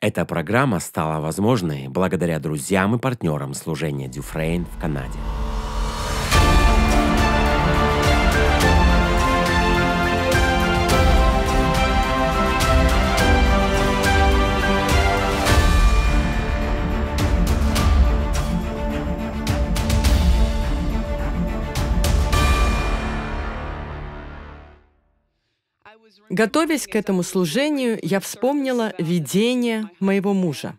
Эта программа стала возможной благодаря друзьям и партнерам служения Дюфрейн в Канаде. Готовясь к этому служению, я вспомнила видение моего мужа.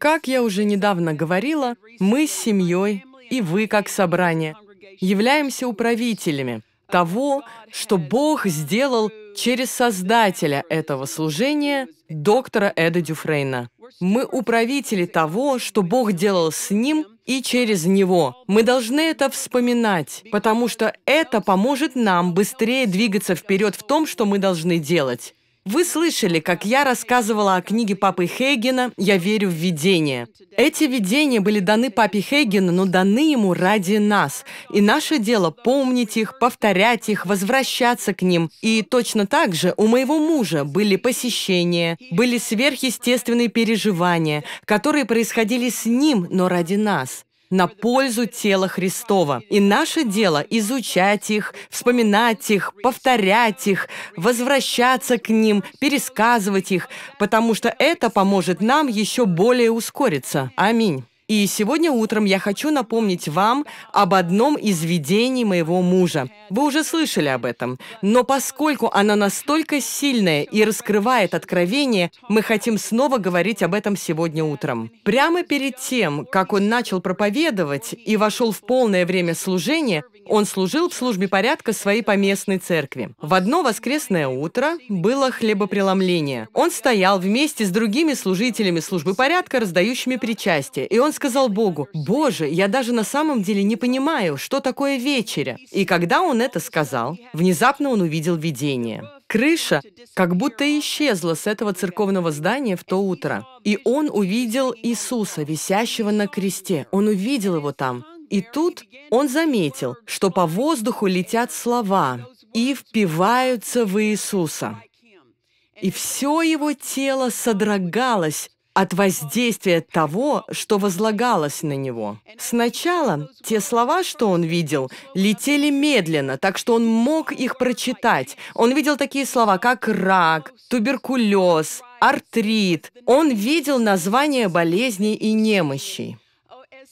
Как я уже недавно говорила, мы с семьей и вы как собрание являемся управителями того, что Бог сделал через создателя этого служения, доктора Эда Дюфрейна. Мы управители того, что Бог делал с ним и через него. Мы должны это вспоминать, потому что это поможет нам быстрее двигаться вперед в том, что мы должны делать. Вы слышали, как я рассказывала о книге папы Хейгена «Я верю в видение». Эти видения были даны папе Хейгену, но даны ему ради нас. И наше дело – помнить их, повторять их, возвращаться к ним. И точно так же у моего мужа были посещения, были сверхъестественные переживания, которые происходили с ним, но ради нас на пользу тела Христова. И наше дело изучать их, вспоминать их, повторять их, возвращаться к ним, пересказывать их, потому что это поможет нам еще более ускориться. Аминь. И сегодня утром я хочу напомнить вам об одном из видений моего мужа. Вы уже слышали об этом. Но поскольку оно настолько сильное и раскрывает откровение, мы хотим снова говорить об этом сегодня утром. Прямо перед тем, как он начал проповедовать и вошел в полное время служения, он служил в службе порядка своей поместной церкви. В одно воскресное утро было хлебопреломление. Он стоял вместе с другими служителями службы порядка, раздающими причастие. И он сказал Богу, «Боже, я даже на самом деле не понимаю, что такое вечеря». И когда он это сказал, внезапно он увидел видение. Крыша как будто исчезла с этого церковного здания в то утро. И он увидел Иисуса, висящего на кресте. Он увидел его там. И тут он заметил, что по воздуху летят слова и впиваются в Иисуса. И все его тело содрогалось от воздействия того, что возлагалось на него. Сначала те слова, что он видел, летели медленно, так что он мог их прочитать. Он видел такие слова, как рак, туберкулез, артрит. Он видел названия болезней и немощей.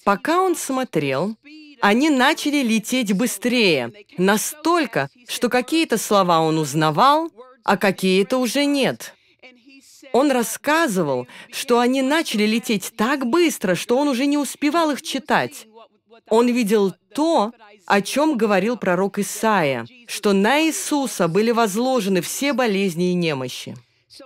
Пока он смотрел, они начали лететь быстрее, настолько, что какие-то слова он узнавал, а какие-то уже нет. Он рассказывал, что они начали лететь так быстро, что он уже не успевал их читать. Он видел то, о чем говорил пророк Исаия, что на Иисуса были возложены все болезни и немощи.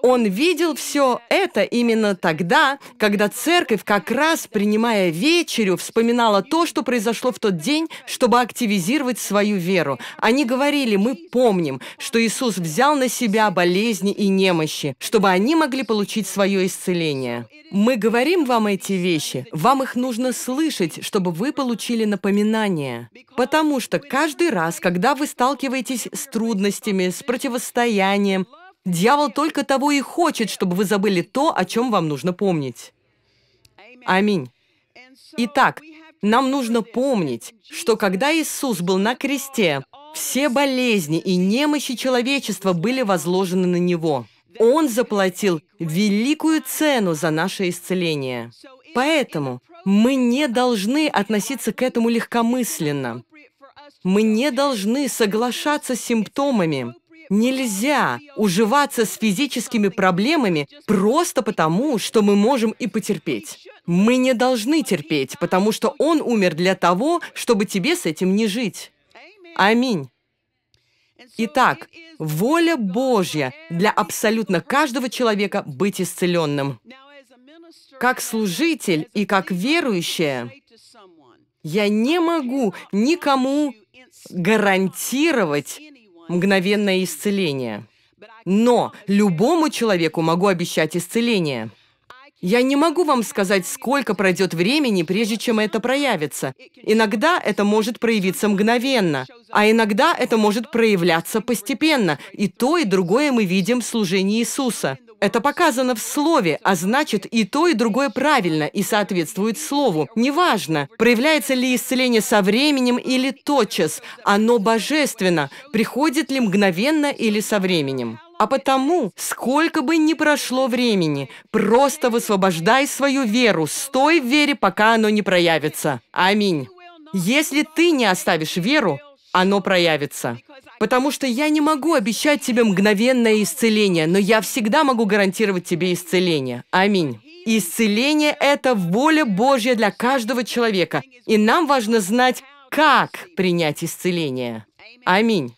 Он видел все это именно тогда, когда церковь, как раз принимая вечерю, вспоминала то, что произошло в тот день, чтобы активизировать свою веру. Они говорили, мы помним, что Иисус взял на себя болезни и немощи, чтобы они могли получить свое исцеление. Мы говорим вам эти вещи, вам их нужно слышать, чтобы вы получили напоминание. Потому что каждый раз, когда вы сталкиваетесь с трудностями, с противостоянием, Дьявол только того и хочет, чтобы вы забыли то, о чем вам нужно помнить. Аминь. Итак, нам нужно помнить, что когда Иисус был на кресте, все болезни и немощи человечества были возложены на Него. Он заплатил великую цену за наше исцеление. Поэтому мы не должны относиться к этому легкомысленно. Мы не должны соглашаться с симптомами. Нельзя уживаться с физическими проблемами просто потому, что мы можем и потерпеть. Мы не должны терпеть, потому что Он умер для того, чтобы тебе с этим не жить. Аминь. Итак, воля Божья для абсолютно каждого человека быть исцеленным. Как служитель и как верующая, я не могу никому гарантировать мгновенное исцеление. Но любому человеку могу обещать исцеление. Я не могу вам сказать, сколько пройдет времени, прежде чем это проявится. Иногда это может проявиться мгновенно, а иногда это может проявляться постепенно. И то, и другое мы видим в служении Иисуса. Это показано в слове, а значит и то, и другое правильно и соответствует слову. Неважно, проявляется ли исцеление со временем или тотчас, оно божественно, приходит ли мгновенно или со временем. А потому, сколько бы ни прошло времени, просто высвобождай свою веру, стой в вере, пока оно не проявится. Аминь. Если ты не оставишь веру, оно проявится. Потому что я не могу обещать тебе мгновенное исцеление, но я всегда могу гарантировать тебе исцеление. Аминь. Исцеление – это воля Божья для каждого человека. И нам важно знать, как принять исцеление. Аминь.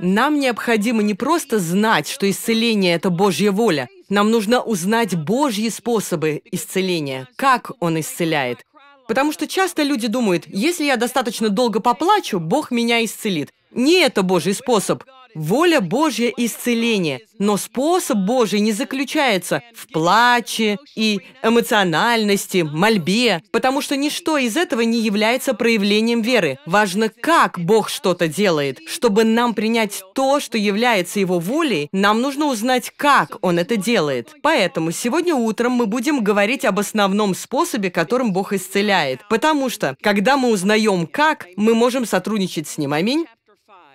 Нам необходимо не просто знать, что исцеление – это Божья воля. Нам нужно узнать Божьи способы исцеления, как Он исцеляет. Потому что часто люди думают, если я достаточно долго поплачу, Бог меня исцелит. Не это Божий способ. Воля Божья – исцеление. Но способ Божий не заключается в плаче и эмоциональности, мольбе, потому что ничто из этого не является проявлением веры. Важно, как Бог что-то делает. Чтобы нам принять то, что является Его волей, нам нужно узнать, как Он это делает. Поэтому сегодня утром мы будем говорить об основном способе, которым Бог исцеляет. Потому что, когда мы узнаем, как, мы можем сотрудничать с Ним. Аминь.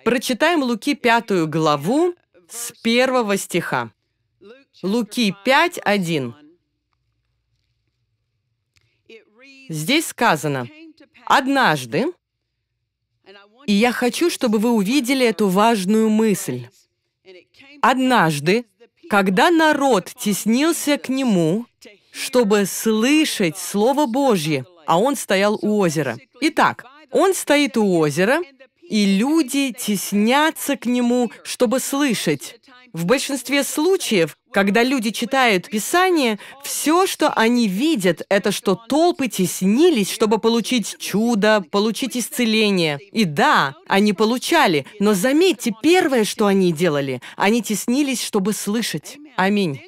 Прочитаем Луки пятую главу с первого стиха. Луки 5.1. Здесь сказано, «Однажды...» И я хочу, чтобы вы увидели эту важную мысль. «Однажды, когда народ теснился к нему, чтобы слышать Слово Божье, а он стоял у озера». Итак, он стоит у озера, и люди теснятся к нему, чтобы слышать. В большинстве случаев, когда люди читают Писание, все, что они видят, это что толпы теснились, чтобы получить чудо, получить исцеление. И да, они получали, но заметьте, первое, что они делали, они теснились, чтобы слышать. Аминь.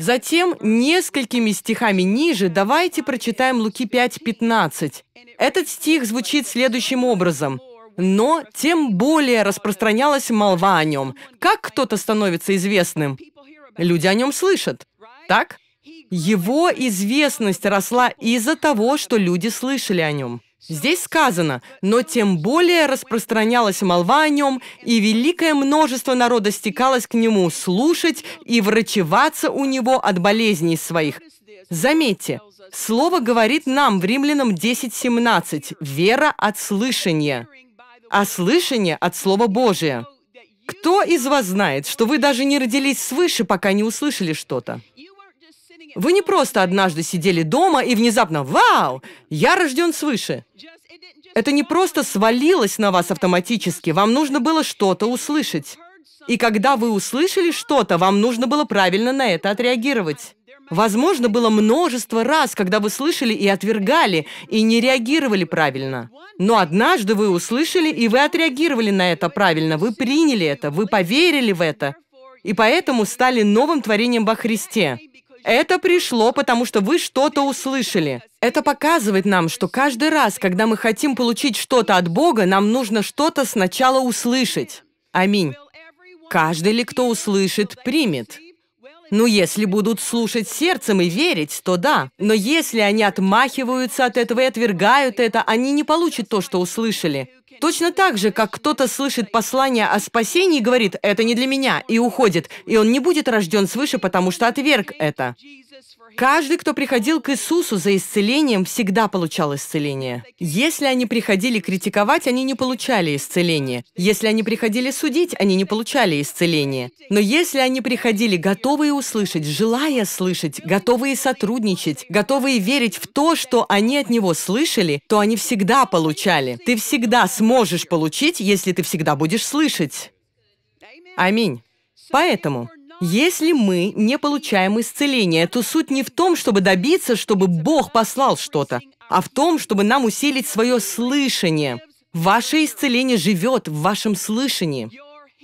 Затем несколькими стихами ниже давайте прочитаем Луки 5.15. Этот стих звучит следующим образом но тем более распространялась молва о нем. Как кто-то становится известным? Люди о нем слышат, так? Его известность росла из-за того, что люди слышали о нем. Здесь сказано, но тем более распространялась молва о нем, и великое множество народа стекалось к нему слушать и врачеваться у него от болезней своих. Заметьте, слово говорит нам в Римлянам 10.17 «вера от слышания» а слышание от Слова Божия. Кто из вас знает, что вы даже не родились свыше, пока не услышали что-то? Вы не просто однажды сидели дома и внезапно «Вау! Я рожден свыше!» Это не просто свалилось на вас автоматически, вам нужно было что-то услышать. И когда вы услышали что-то, вам нужно было правильно на это отреагировать. Возможно, было множество раз, когда вы слышали и отвергали, и не реагировали правильно. Но однажды вы услышали, и вы отреагировали на это правильно, вы приняли это, вы поверили в это, и поэтому стали новым творением во Христе. Это пришло, потому что вы что-то услышали. Это показывает нам, что каждый раз, когда мы хотим получить что-то от Бога, нам нужно что-то сначала услышать. Аминь. Каждый ли, кто услышит, примет. Ну, если будут слушать сердцем и верить, то да. Но если они отмахиваются от этого и отвергают это, они не получат то, что услышали. Точно так же, как кто-то слышит послание о спасении и говорит «это не для меня» и уходит, и он не будет рожден свыше, потому что отверг это. Каждый, кто приходил к Иисусу за исцелением, всегда получал исцеление. Если они приходили критиковать, они не получали исцеление. Если они приходили судить, они не получали исцеление. Но если они приходили готовые услышать, желая слышать, готовые сотрудничать, готовые верить в то, что они от него слышали, то они всегда получали. Ты всегда сможешь получить, если ты всегда будешь слышать. Аминь. Поэтому если мы не получаем исцеление, то суть не в том, чтобы добиться, чтобы Бог послал что-то, а в том, чтобы нам усилить свое слышание. Ваше исцеление живет в вашем слышании.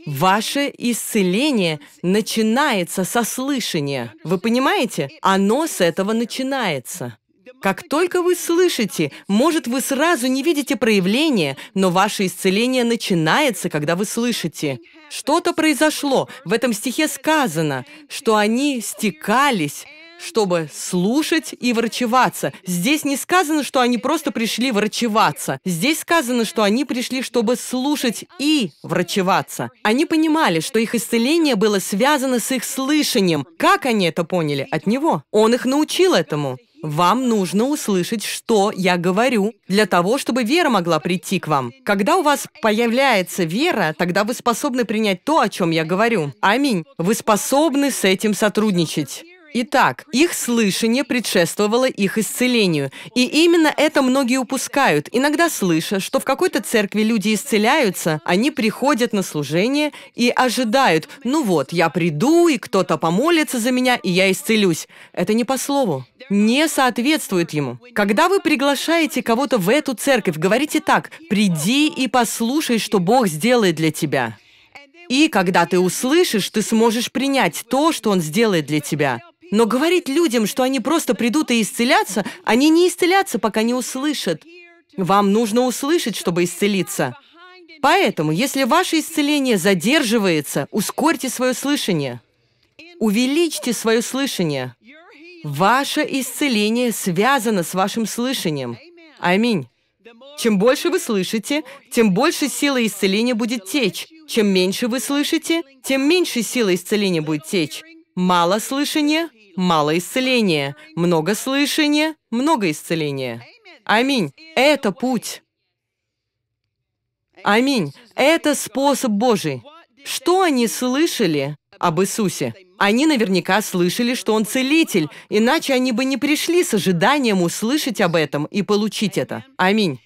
Ваше исцеление начинается со слышания. Вы понимаете? Оно с этого начинается. Как только вы слышите, может, вы сразу не видите проявления, но ваше исцеление начинается, когда вы слышите. Что-то произошло. В этом стихе сказано, что они стекались, чтобы слушать и врачеваться. Здесь не сказано, что они просто пришли врачеваться. Здесь сказано, что они пришли, чтобы слушать и врачеваться. Они понимали, что их исцеление было связано с их слышанием. Как они это поняли? От него. Он их научил этому. Вам нужно услышать, что я говорю, для того, чтобы вера могла прийти к вам. Когда у вас появляется вера, тогда вы способны принять то, о чем я говорю. Аминь. Вы способны с этим сотрудничать. Итак, их слышание предшествовало их исцелению. И именно это многие упускают. Иногда слыша, что в какой-то церкви люди исцеляются, они приходят на служение и ожидают, ну вот, я приду, и кто-то помолится за меня, и я исцелюсь. Это не по слову. Не соответствует ему. Когда вы приглашаете кого-то в эту церковь, говорите так, приди и послушай, что Бог сделает для тебя. И когда ты услышишь, ты сможешь принять то, что Он сделает для тебя. Но говорить людям, что они просто придут и исцелятся, они не исцелятся, пока не услышат. Вам нужно услышать, чтобы исцелиться. Поэтому, если ваше исцеление задерживается, ускорьте свое слышание. Увеличьте свое слышание. Ваше исцеление связано с вашим слышанием. Аминь. Чем больше вы слышите, тем больше силы исцеления будет течь. Чем меньше вы слышите, тем меньше силы исцеления будет течь. Мало слышания мало исцеления, много слышания, много исцеления. Аминь. Это путь. Аминь. Это способ Божий. Что они слышали об Иисусе? Они наверняка слышали, что Он целитель, иначе они бы не пришли с ожиданием услышать об этом и получить это. Аминь.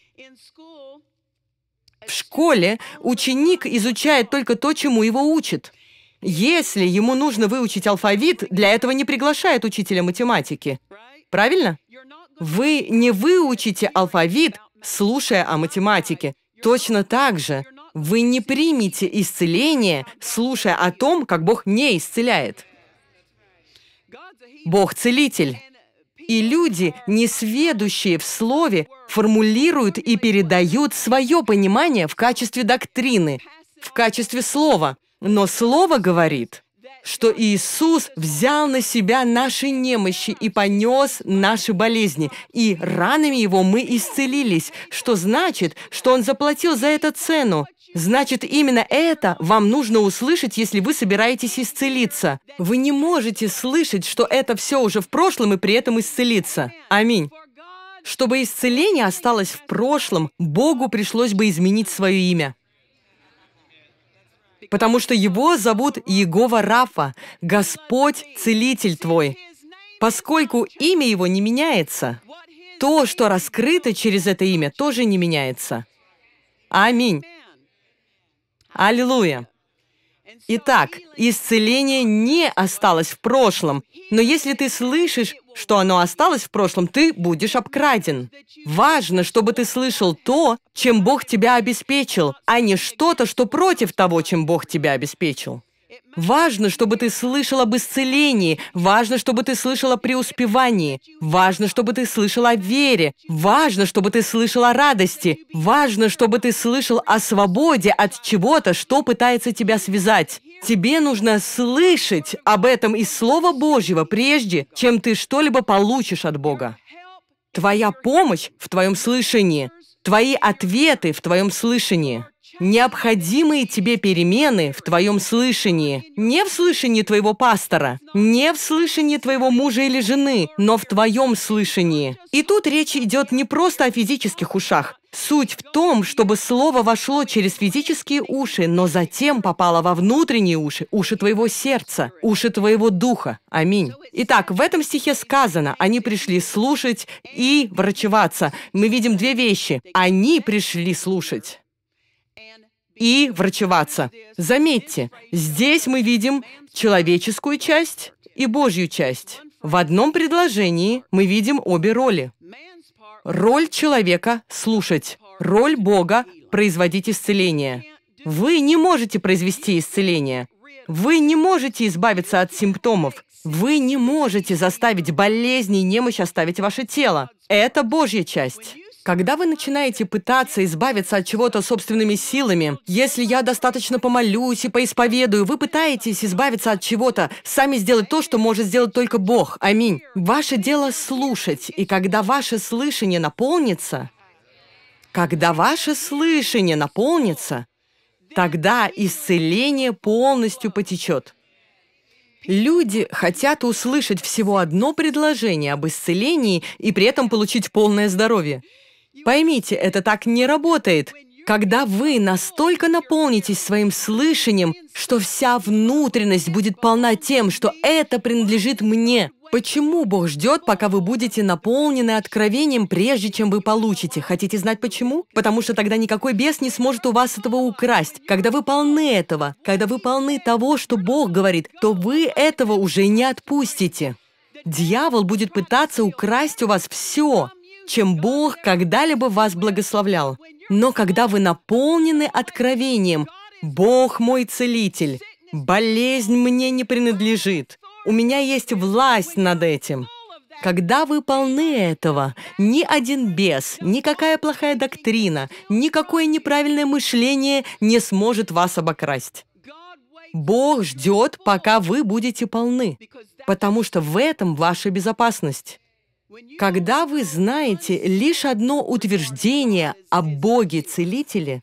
В школе ученик изучает только то, чему его учат. Если ему нужно выучить алфавит, для этого не приглашает учителя математики. Правильно? Вы не выучите алфавит, слушая о математике. Точно так же вы не примете исцеление, слушая о том, как Бог не исцеляет. Бог – целитель. И люди, несведущие в слове, формулируют и передают свое понимание в качестве доктрины, в качестве слова – но Слово говорит, что Иисус взял на себя наши немощи и понес наши болезни, и ранами Его мы исцелились, что значит, что Он заплатил за это цену. Значит, именно это вам нужно услышать, если вы собираетесь исцелиться. Вы не можете слышать, что это все уже в прошлом и при этом исцелиться. Аминь. Чтобы исцеление осталось в прошлом, Богу пришлось бы изменить свое имя потому что его зовут Егова Рафа, Господь Целитель твой. Поскольку имя его не меняется, то, что раскрыто через это имя, тоже не меняется. Аминь. Аллилуйя. Итак, исцеление не осталось в прошлом, но если ты слышишь, что оно осталось в прошлом, ты будешь обкраден. Важно, чтобы ты слышал то, чем Бог тебя обеспечил, а не что-то, что против того, чем Бог тебя обеспечил. Важно, чтобы ты слышал об исцелении, важно, чтобы ты слышал о преуспевании, важно, чтобы ты слышал о вере, важно, чтобы ты слышал о радости, важно, чтобы ты слышал о свободе от чего-то, что пытается тебя связать. Тебе нужно слышать об этом из Слова Божьего, прежде чем ты что-либо получишь от Бога. Твоя помощь в твоем слышании, твои ответы в твоем слышании – Необходимые тебе перемены в твоем слышании. Не в слышании твоего пастора, не в слышании твоего мужа или жены, но в твоем слышании. И тут речь идет не просто о физических ушах. Суть в том, чтобы слово вошло через физические уши, но затем попало во внутренние уши, уши твоего сердца, уши твоего духа. Аминь. Итак, в этом стихе сказано, они пришли слушать и врачеваться. Мы видим две вещи. Они пришли слушать и врачеваться. Заметьте, здесь мы видим человеческую часть и Божью часть. В одном предложении мы видим обе роли. Роль человека – слушать, роль Бога – производить исцеление. Вы не можете произвести исцеление. Вы не можете избавиться от симптомов. Вы не можете заставить болезни и немощь оставить ваше тело. Это Божья часть. Когда вы начинаете пытаться избавиться от чего-то собственными силами, если я достаточно помолюсь и поисповедую, вы пытаетесь избавиться от чего-то, сами сделать то, что может сделать только Бог. Аминь. Ваше дело слушать, и когда ваше слышание наполнится, когда ваше слышание наполнится, тогда исцеление полностью потечет. Люди хотят услышать всего одно предложение об исцелении и при этом получить полное здоровье. Поймите, это так не работает. Когда вы настолько наполнитесь своим слышанием, что вся внутренность будет полна тем, что это принадлежит мне, Почему Бог ждет, пока вы будете наполнены откровением, прежде чем вы получите? Хотите знать почему? Потому что тогда никакой бес не сможет у вас этого украсть. Когда вы полны этого, когда вы полны того, что Бог говорит, то вы этого уже не отпустите. Дьявол будет пытаться украсть у вас все, чем Бог когда-либо вас благословлял. Но когда вы наполнены откровением «Бог мой целитель», «Болезнь мне не принадлежит», «У меня есть власть над этим», когда вы полны этого, ни один бес, никакая плохая доктрина, никакое неправильное мышление не сможет вас обокрасть. Бог ждет, пока вы будете полны, потому что в этом ваша безопасность. Когда вы знаете лишь одно утверждение о Боге-целителе,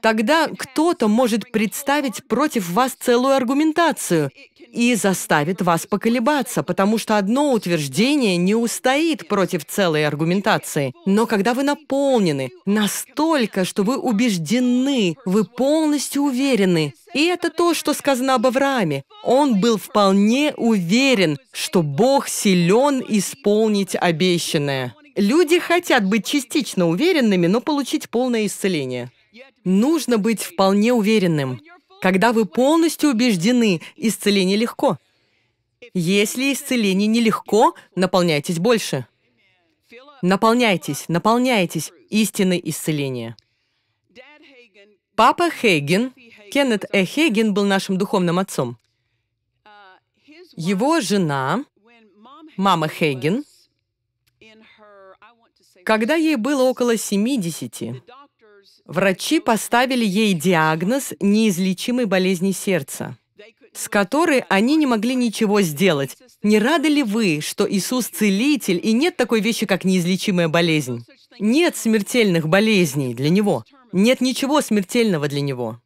тогда кто-то может представить против вас целую аргументацию, и заставит вас поколебаться, потому что одно утверждение не устоит против целой аргументации. Но когда вы наполнены настолько, что вы убеждены, вы полностью уверены, и это то, что сказано об Аврааме. Он был вполне уверен, что Бог силен исполнить обещанное. Люди хотят быть частично уверенными, но получить полное исцеление. Нужно быть вполне уверенным. Когда вы полностью убеждены, исцеление легко. Если исцеление нелегко, наполняйтесь больше. Наполняйтесь, наполняйтесь истиной исцеления. Папа Хейген, Кеннет Э. Хейген был нашим духовным отцом. Его жена, мама Хейген, когда ей было около 70, Врачи поставили ей диагноз неизлечимой болезни сердца, с которой они не могли ничего сделать. Не рады ли вы, что Иисус целитель, и нет такой вещи, как неизлечимая болезнь? Нет смертельных болезней для Него. Нет ничего смертельного для Него.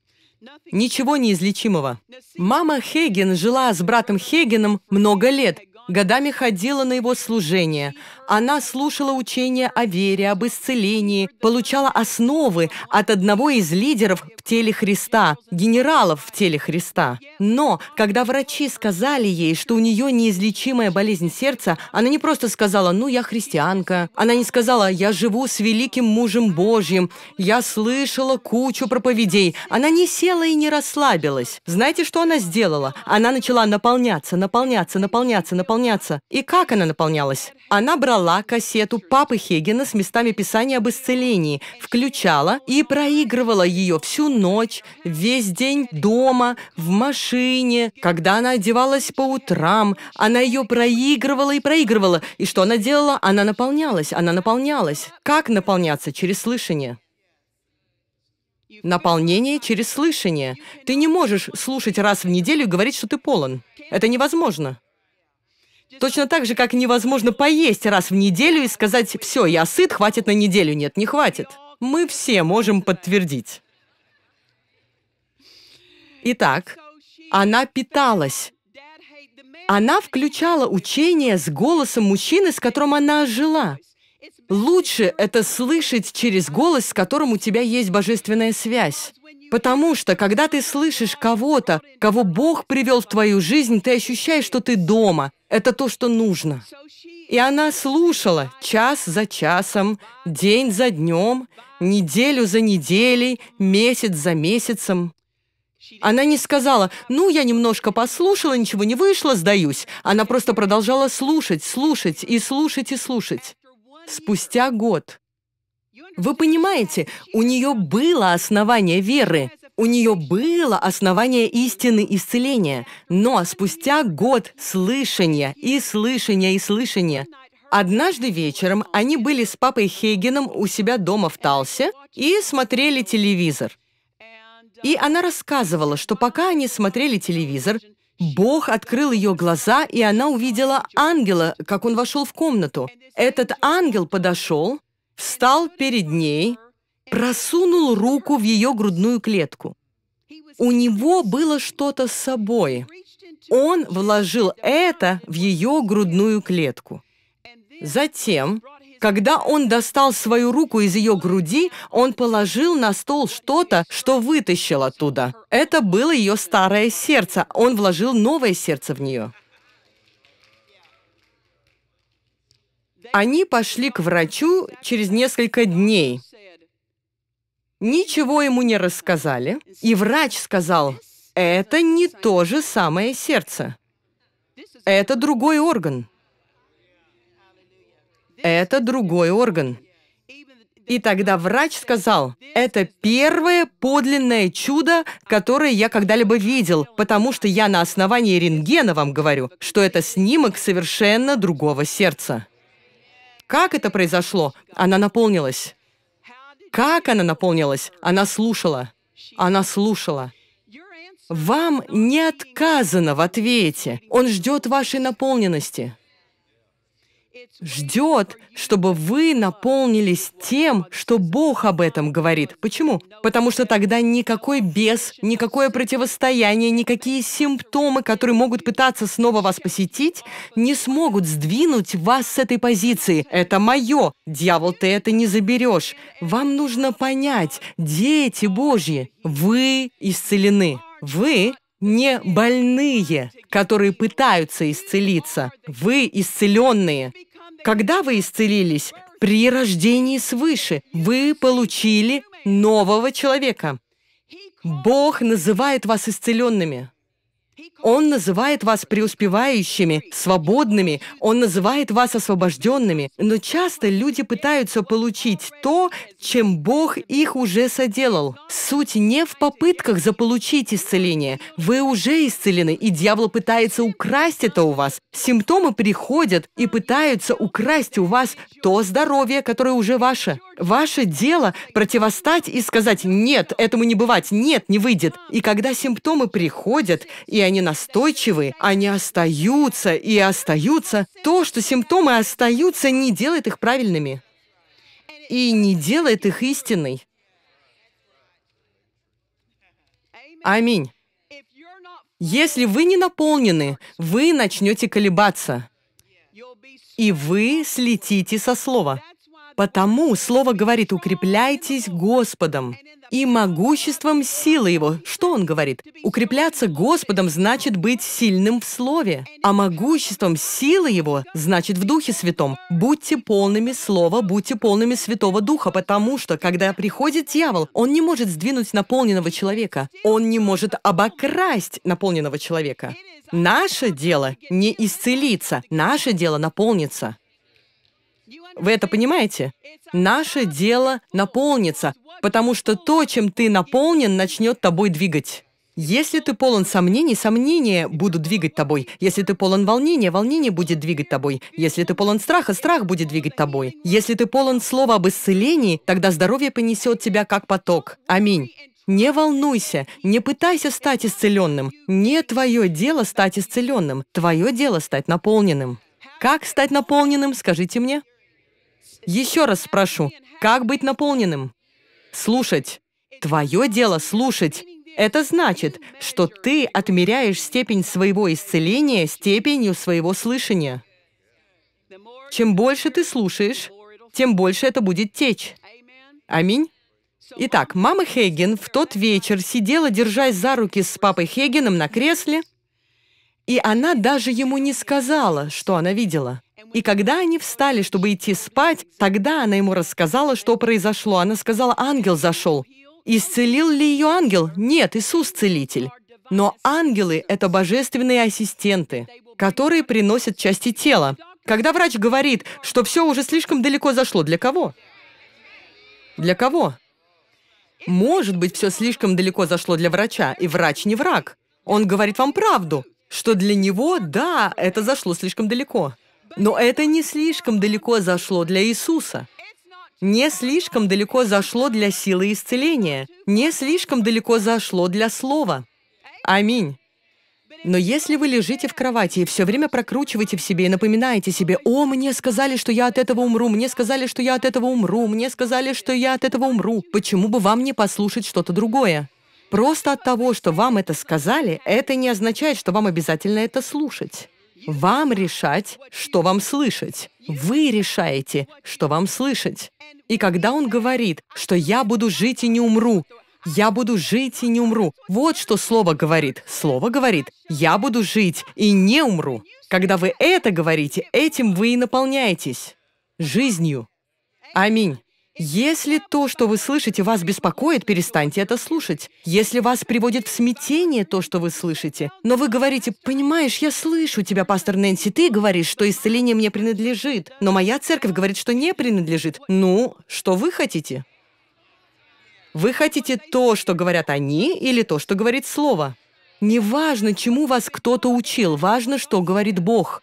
Ничего неизлечимого. Мама Хейген жила с братом Хейгеном много лет, годами ходила на его служение. Она слушала учения о вере, об исцелении, получала основы от одного из лидеров в теле Христа, генералов в теле Христа. Но, когда врачи сказали ей, что у нее неизлечимая болезнь сердца, она не просто сказала «ну, я христианка», она не сказала «я живу с великим мужем Божьим», «я слышала кучу проповедей», она не села и не расслабилась. Знаете, что она сделала? Она начала наполняться, наполняться, наполняться, наполняться. И как она наполнялась? Она брала брала кассету папы Хегена с местами писания об исцелении, включала и проигрывала ее всю ночь, весь день дома, в машине. Когда она одевалась по утрам, она ее проигрывала и проигрывала. И что она делала? Она наполнялась, она наполнялась. Как наполняться? Через слышание. Наполнение через слышание. Ты не можешь слушать раз в неделю и говорить, что ты полон. Это невозможно. Точно так же, как невозможно поесть раз в неделю и сказать «все, я сыт, хватит на неделю». Нет, не хватит. Мы все можем подтвердить. Итак, она питалась. Она включала учение с голосом мужчины, с которым она жила. Лучше это слышать через голос, с которым у тебя есть божественная связь. Потому что, когда ты слышишь кого-то, кого Бог привел в твою жизнь, ты ощущаешь, что ты дома – это то, что нужно. И она слушала час за часом, день за днем, неделю за неделей, месяц за месяцем. Она не сказала, ну, я немножко послушала, ничего не вышло, сдаюсь. Она просто продолжала слушать, слушать и слушать и слушать. Спустя год. Вы понимаете, у нее было основание веры – у нее было основание истины исцеления, но спустя год слышания и слышания и слышания Однажды вечером они были с папой Хейгеном у себя дома в Талсе и смотрели телевизор. И она рассказывала, что пока они смотрели телевизор, Бог открыл ее глаза, и она увидела ангела, как он вошел в комнату. Этот ангел подошел, встал перед ней просунул руку в ее грудную клетку. У него было что-то с собой. Он вложил это в ее грудную клетку. Затем, когда он достал свою руку из ее груди, он положил на стол что-то, что вытащил оттуда. Это было ее старое сердце. Он вложил новое сердце в нее. Они пошли к врачу через несколько дней. Ничего ему не рассказали, и врач сказал, это не то же самое сердце. Это другой орган. Это другой орган. И тогда врач сказал, это первое подлинное чудо, которое я когда-либо видел, потому что я на основании рентгена вам говорю, что это снимок совершенно другого сердца. Как это произошло? Она наполнилась. Как она наполнилась? Она слушала. Она слушала. Вам не отказано в ответе. Он ждет вашей наполненности ждет, чтобы вы наполнились тем, что Бог об этом говорит. Почему? Потому что тогда никакой бес, никакое противостояние, никакие симптомы, которые могут пытаться снова вас посетить, не смогут сдвинуть вас с этой позиции. Это мое. Дьявол, ты это не заберешь. Вам нужно понять, дети Божьи, вы исцелены. Вы не больные, которые пытаются исцелиться. Вы исцеленные. Когда вы исцелились? При рождении свыше вы получили нового человека. Бог называет вас исцеленными. Он называет вас преуспевающими, свободными, Он называет вас освобожденными. Но часто люди пытаются получить то, чем Бог их уже соделал. Суть не в попытках заполучить исцеление. Вы уже исцелены, и дьявол пытается украсть это у вас. Симптомы приходят и пытаются украсть у вас то здоровье, которое уже ваше. Ваше дело противостать и сказать «нет, этому не бывать, нет, не выйдет». И когда симптомы приходят, и они настойчивы, они остаются и остаются, то, что симптомы остаются, не делает их правильными и не делает их истинной. Аминь. Если вы не наполнены, вы начнете колебаться, и вы слетите со слова. Потому слово говорит, укрепляйтесь Господом и могуществом силы его. Что он говорит? Укрепляться Господом значит быть сильным в слове, а могуществом силы его значит в Духе Святом. Будьте полными слова, будьте полными Святого Духа, потому что, когда приходит дьявол, он не может сдвинуть наполненного человека, он не может обокрасть наполненного человека. Наше дело не исцелиться, наше дело наполниться. Вы это понимаете? Наше дело наполнится, потому что то, чем ты наполнен, начнет тобой двигать. Если ты полон сомнений, сомнения будут двигать тобой. Если ты полон волнения, волнение будет двигать тобой. Если ты полон страха, страх будет двигать тобой. Если ты полон слова об исцелении, тогда здоровье понесет тебя как поток. Аминь. Не волнуйся, не пытайся стать исцеленным. Не твое дело стать исцеленным, твое дело стать наполненным. Как стать наполненным, скажите мне? Еще раз спрошу, как быть наполненным? Слушать. Твое дело слушать. Это значит, что ты отмеряешь степень своего исцеления степенью своего слышания. Чем больше ты слушаешь, тем больше это будет течь. Аминь. Итак, мама Хейген в тот вечер сидела, держась за руки с папой Хейгеном на кресле, и она даже ему не сказала, что она видела. И когда они встали, чтобы идти спать, тогда она ему рассказала, что произошло. Она сказала, ангел зашел. Исцелил ли ее ангел? Нет, Иисус целитель. Но ангелы – это божественные ассистенты, которые приносят части тела. Когда врач говорит, что все уже слишком далеко зашло, для кого? Для кого? Может быть, все слишком далеко зашло для врача, и врач не враг. Он говорит вам правду, что для него, да, это зашло слишком далеко. Но это не слишком далеко зашло для Иисуса. Не слишком далеко зашло для силы исцеления. Не слишком далеко зашло для слова. Аминь. Но если вы лежите в кровати и все время прокручиваете в себе и напоминаете себе, «О, мне сказали, что я от этого умру, мне сказали, что я от этого умру, мне сказали, что я от этого умру», почему бы вам не послушать что-то другое? Просто от того, что вам это сказали, это не означает, что вам обязательно это слушать. Вам решать, что вам слышать. Вы решаете, что вам слышать. И когда он говорит, что «я буду жить и не умру», «я буду жить и не умру», вот что слово говорит. Слово говорит «я буду жить и не умру». Когда вы это говорите, этим вы и наполняетесь. Жизнью. Аминь. Если то, что вы слышите, вас беспокоит, перестаньте это слушать. Если вас приводит в смятение то, что вы слышите, но вы говорите, «Понимаешь, я слышу тебя, пастор Нэнси, ты говоришь, что исцеление мне принадлежит, но моя церковь говорит, что не принадлежит». Ну, что вы хотите? Вы хотите то, что говорят они, или то, что говорит Слово? Неважно, чему вас кто-то учил, важно, что говорит Бог.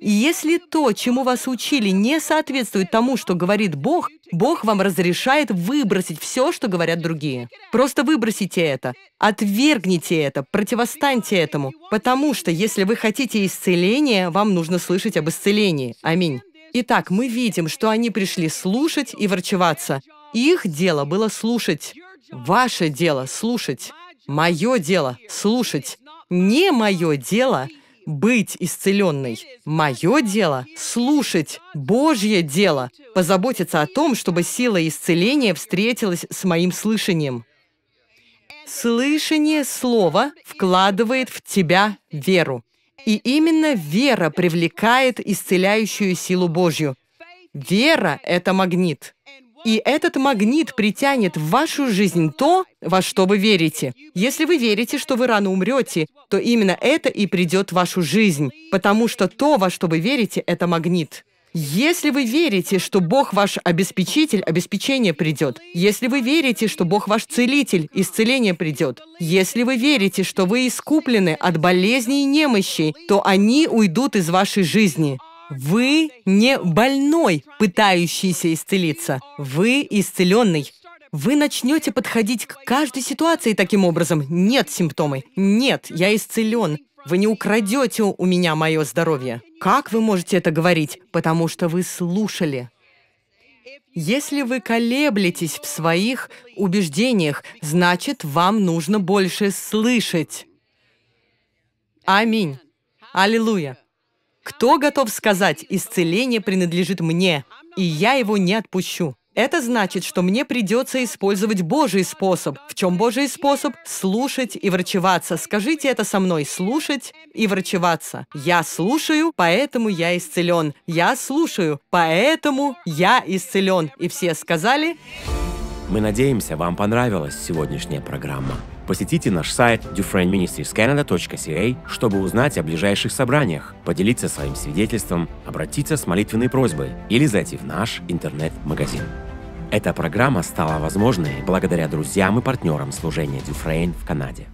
Если то, чему вас учили, не соответствует тому, что говорит Бог, Бог вам разрешает выбросить все, что говорят другие. Просто выбросите это, отвергните это, противостаньте этому, потому что если вы хотите исцеления, вам нужно слышать об исцелении. Аминь. Итак, мы видим, что они пришли слушать и ворчеваться. Их дело было слушать. Ваше дело — слушать. Мое дело — слушать. Не мое дело быть исцеленной. Мое дело – слушать Божье дело, позаботиться о том, чтобы сила исцеления встретилась с моим слышанием. Слышание слова вкладывает в тебя веру. И именно вера привлекает исцеляющую силу Божью. Вера – это магнит. И этот магнит притянет в вашу жизнь то, во что вы верите. Если вы верите, что вы рано умрете, то именно это и придет в вашу жизнь, потому что то, во что вы верите, это магнит. Если вы верите, что Бог ваш обеспечитель, обеспечение придет. Если вы верите, что Бог ваш целитель, исцеление придет. Если вы верите, что вы искуплены от болезней и немощи, то они уйдут из вашей жизни. Вы не больной, пытающийся исцелиться. Вы исцеленный. Вы начнете подходить к каждой ситуации таким образом. Нет симптомы. Нет, я исцелен. Вы не украдете у меня мое здоровье. Как вы можете это говорить? Потому что вы слушали. Если вы колеблетесь в своих убеждениях, значит, вам нужно больше слышать. Аминь. Аллилуйя. Кто готов сказать, исцеление принадлежит мне, и я его не отпущу? Это значит, что мне придется использовать Божий способ. В чем Божий способ? Слушать и врачеваться. Скажите это со мной. Слушать и врачеваться. Я слушаю, поэтому я исцелен. Я слушаю, поэтому я исцелен. И все сказали... Мы надеемся, вам понравилась сегодняшняя программа. Посетите наш сайт dufresneministriescanada.ca, чтобы узнать о ближайших собраниях, поделиться своим свидетельством, обратиться с молитвенной просьбой или зайти в наш интернет-магазин. Эта программа стала возможной благодаря друзьям и партнерам служения Дюфрейн в Канаде.